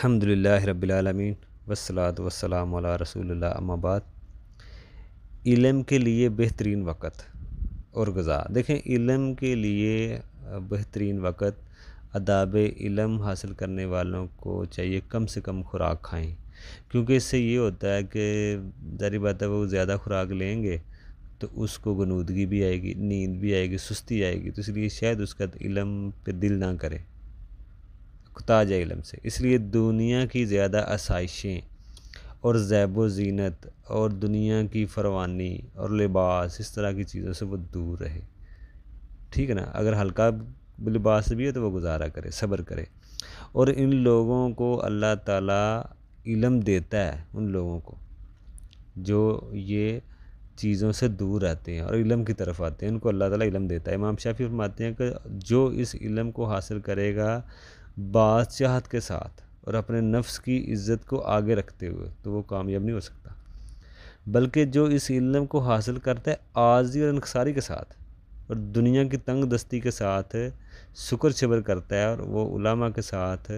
अलहमदिल्ला रबालमीन वसलात वसलाम रसूल अम्माबाद इलम के लिए बेहतरीन वक़्त और गज़ा देखें इलम के लिए बेहतरीन वक़्त अदाब इलम हासिल करने वालों को चाहिए कम से कम खुराक खाएं क्योंकि इससे ये होता है कि जारी बात है वो ज़्यादा खुराक लेंगे तो उसको गनूदगी भी आएगी नींद भी आएगी सुस्ती आएगी तो इसलिए शायद उसका इलम पे दिल ना करे ताज इलम से इसलिए दुनिया की ज़्यादा आसाइशें और जैब जीनत और दुनिया की फरवानी और लिबास इस तरह की चीज़ों से वो दूर रहे ठीक है ना अगर हल्का लिबास भी है तो वो गुजारा करे सब्र करे और इन लोगों को अल्लाह ताला इलम देता है उन लोगों को जो ये चीज़ों से दूर रहते हैं और इलम की तरफ आते हैं उनको अल्लाह ताला इलम देता है इमाम शाफी फरमाते हैं कि जो इस इलम को हासिल करेगा बादशाहत के साथ और अपने नफ्स की इज़्ज़त को आगे रखते हुए तो वो कामयाब नहीं हो सकता बल्कि जो इस इल्म को हासिल करता है आजी और इनकसारी के साथ और दुनिया की तंग दस्ती के साथ शुक्र शबर करता है और वो उलामा के साथ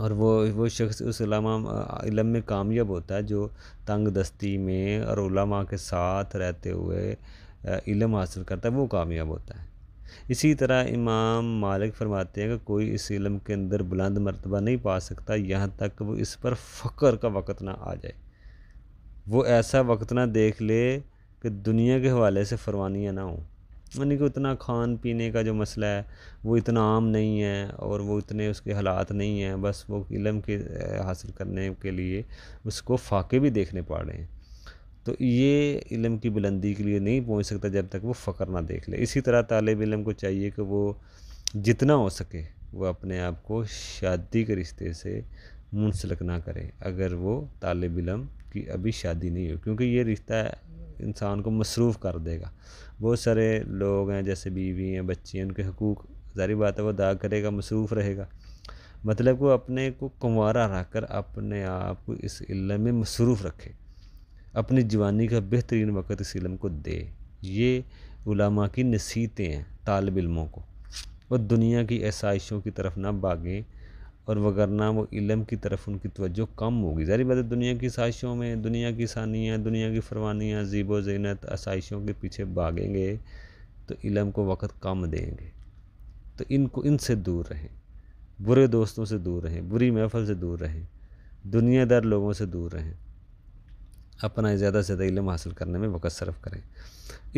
और वो वो शख्स उस उलामा इलम में कामयाब होता है जो तंग दस्ती में और उलामा के साथ रहते हुए इलम हासिल करता है वो कामयाब होता है इसी तरह इमाम मालिक फरमाते हैं कि कोई इस इलम के अंदर बुलंद मरतबा नहीं पा सकता यहाँ तक वो इस पर फ़क्र का वक्त ना आ जाए वो ऐसा वक्त ना देख ले कि दुनिया के हवाले से फरवानियाँ ना हों यानी कि उतना खान पीने का जो मसला है वो इतना आम नहीं है और वो इतने उसके हालात नहीं हैं बस वो इलम के हासिल करने के लिए उसको फाके भी देखने पा रहे हैं तो ये इलम की बुलंदी के लिए नहीं पहुँच सकता जब तक वो फ़क्र ना देख ले इसी तरह तालब इलम को चाहिए कि वो जितना हो सके वह अपने आप को शादी के रिश्ते से मुंसलक ना करें अगर वो तालब इलम की अभी शादी नहीं हो क्योंकि ये रिश्ता इंसान को मसरूफ़ कर देगा बहुत सारे लोग हैं जैसे बीवी हैं बच्चे हैं उनके हकूक़ जारी बात है वो अदा करेगा मसरूफ़ रहेगा मतलब वो अपने को कुंवारा रख कर अपने आप को इस इलम में मसरूफ़ रखे अपनी जवानी का बेहतरीन वक़्त इस इलम को दे ये उलामा की नसीहतें हैं तालब इलमों को और दुनिया की आसाइशों की तरफ ना भागें और वगरना वो इलम की तरफ उनकी तवज्जो कम होगी ज़ाहिर बात है दुनिया की साइशों में दुनिया की सानियाँ दुनिया की फरवानियाँ जीबो जैनत आसाइशों के पीछे भागेंगे तो इलम को वक़्त कम देंगे तो इनको इनसे दूर रहें बुरे दोस्तों से दूर रहें बुरी महफल से दूर रहें दुनियादार लोगों से दूर रहें अपना ज़्यादा से ज़्यादा इलम हासिल करने में वक़्त सर्व करें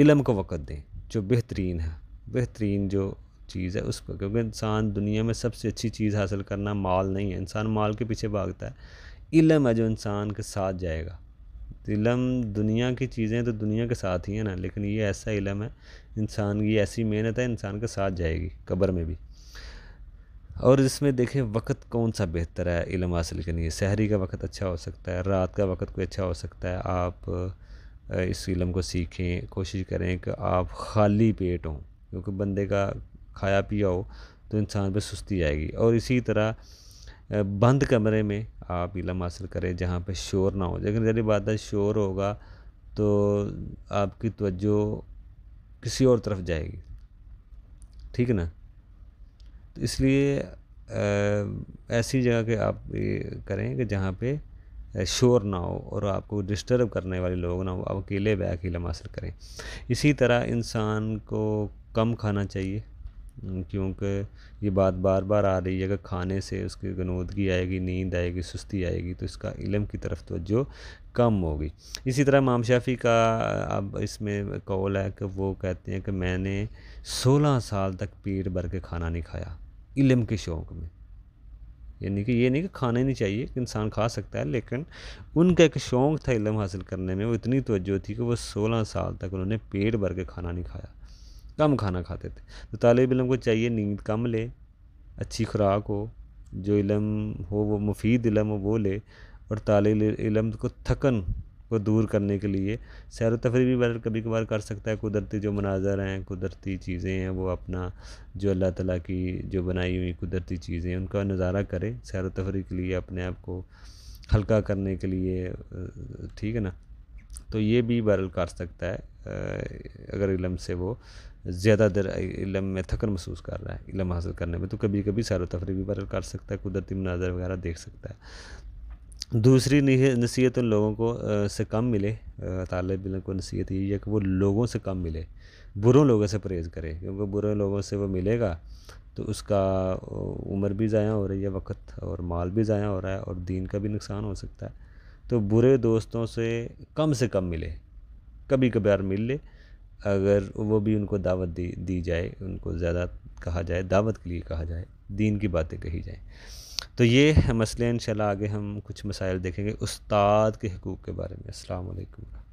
इलम को वक़्त दें जो बेहतरीन है बेहतरीन जो चीज़ है उस पर क्योंकि इंसान दुनिया में सबसे अच्छी चीज़ हासिल करना माल नहीं है इंसान माल के पीछे भागता है इलम है जो इंसान के साथ जाएगा इलम दुनिया की चीज़ें तो दुनिया के साथ ही है ना लेकिन ये ऐसा इलम है इंसान की ऐसी मेहनत है इंसान के साथ जाएगी कब्र में भी और इसमें देखें वक्त कौन सा बेहतर है इलम हासिल के लिए शहरी का वक्त अच्छा हो सकता है रात का वक्त कोई अच्छा हो सकता है आप इस इलम को सीखें कोशिश करें कि आप खाली पेट हों क्योंकि बंदे का खाया पिया हो तो इंसान पर सुस्ती आएगी और इसी तरह बंद कमरे में आप इलम हासिल करें जहाँ पर शोर ना हो लेकिन जरी बात है शोर होगा तो आपकी तवज्जो किसी और तरफ जाएगी ठीक है ना इसलिए ऐसी जगह के आप ये करें कि जहाँ पे शोर ना हो और आपको डिस्टर्ब करने वाले लोग ना हो आप अकेले व अकेला हासिल करें इसी तरह इंसान को कम खाना चाहिए क्योंकि ये बात बार बार आ रही है अगर खाने से उसकी गनोदगी आएगी नींद आएगी सुस्ती आएगी तो इसका इलम की तरफ तोज्जो कम होगी इसी तरह माम शाफी का अब इसमें कौल है कि वो कहते हैं कि मैंने सोलह साल तक पेट भर के खाना नहीं खाया इलम के शौक़ में यानी कि ये नहीं कि खाने नहीं चाहिए कि इंसान खा सकता है लेकिन उनका एक शौक़ था इलम हासिल करने में वो इतनी तोज्जो थी कि वो सोलह साल तक उन्होंने पेट भर के खाना नहीं खाया कम खाना खाते थे तो तालब इलम को चाहिए नींद कम ले अच्छी खुराक हो जो इलम हो वो मुफीद इलम हो वो ले और तालब इलम को थकन को दूर करने के लिए सैर तफरी भी बंदर कभी कभार कर सकता है कुदरती जो मनाजर हैं कुदरती चीज़ें हैं वो अपना जो अल्लाह ताला की जो बनाई हुई कुदरती चीज़ें हैं उनका नज़ारा करे सैर तफरी के लिए अपने आप को हल्का करने के लिए ठीक है ना तो ये भी बरल कर सकता है अगर इलम से वो ज़्यादा देर इलम में थकन महसूस कर रहा है इलम हासिल करने में तो कभी कभी सैर तफरी भी बरल कर सकता है कुदरती मनाजर वगैरह देख सकता है दूसरी नसीहत उन लोगों को से कम मिले तालब को नसीहत यही है कि वो लोगों से कम मिले बुरों लोगों से परहेज़ करे क्योंकि बुरे लोगों से वो मिलेगा तो उसका उम्र भी ज़ाया हो रही है वक्त और माल भी ज़ाया हो रहा है और दीन का भी नुकसान हो सकता है तो बुरे दोस्तों से कम से कम मिले कभी कभार मिल ले अगर वो भी उनको दावत दी दी जाए उनको ज़्यादा कहा जाए दावत के लिए कहा जाए दीन की बातें कही जाएँ तो ये मसले इन आगे हम कुछ मसाइल देखेंगे उस्ताद के हकूक़ के बारे में अल्लाम